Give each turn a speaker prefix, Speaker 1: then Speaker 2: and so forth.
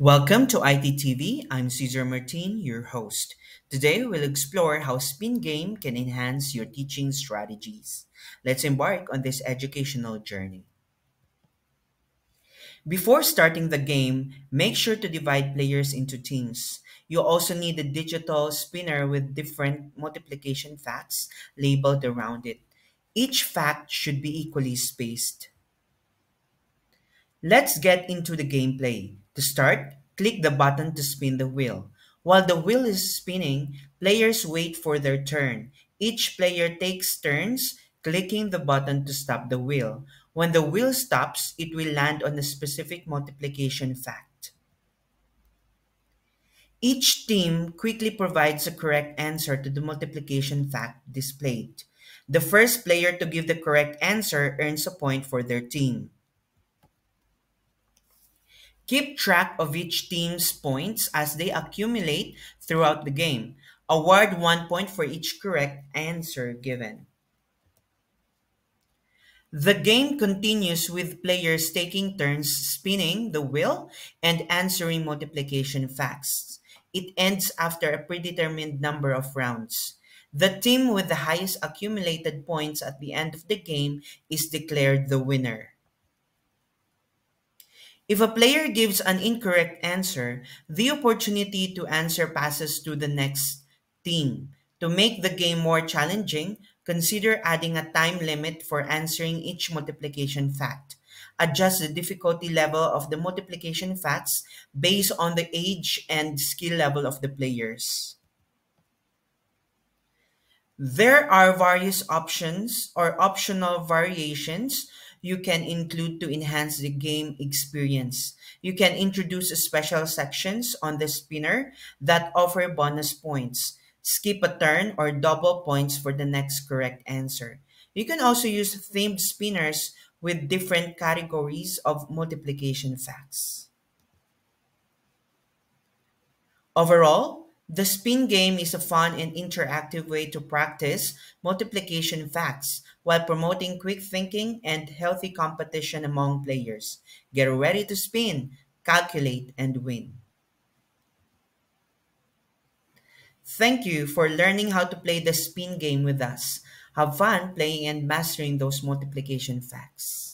Speaker 1: Welcome to ITTV. I'm Cesar Martin, your host. Today, we'll explore how Spin Game can enhance your teaching strategies. Let's embark on this educational journey. Before starting the game, make sure to divide players into teams. You also need a digital spinner with different multiplication facts labeled around it. Each fact should be equally spaced. Let's get into the gameplay. To start, click the button to spin the wheel. While the wheel is spinning, players wait for their turn. Each player takes turns clicking the button to stop the wheel. When the wheel stops, it will land on a specific multiplication fact. Each team quickly provides a correct answer to the multiplication fact displayed. The first player to give the correct answer earns a point for their team. Keep track of each team's points as they accumulate throughout the game. Award one point for each correct answer given. The game continues with players taking turns spinning the wheel and answering multiplication facts. It ends after a predetermined number of rounds. The team with the highest accumulated points at the end of the game is declared the winner. If a player gives an incorrect answer, the opportunity to answer passes to the next team. To make the game more challenging, consider adding a time limit for answering each multiplication fact. Adjust the difficulty level of the multiplication facts based on the age and skill level of the players. There are various options or optional variations you can include to enhance the game experience. You can introduce special sections on the spinner that offer bonus points. Skip a turn or double points for the next correct answer. You can also use themed spinners with different categories of multiplication facts. Overall, the spin game is a fun and interactive way to practice multiplication facts while promoting quick thinking and healthy competition among players. Get ready to spin, calculate, and win. Thank you for learning how to play the spin game with us. Have fun playing and mastering those multiplication facts.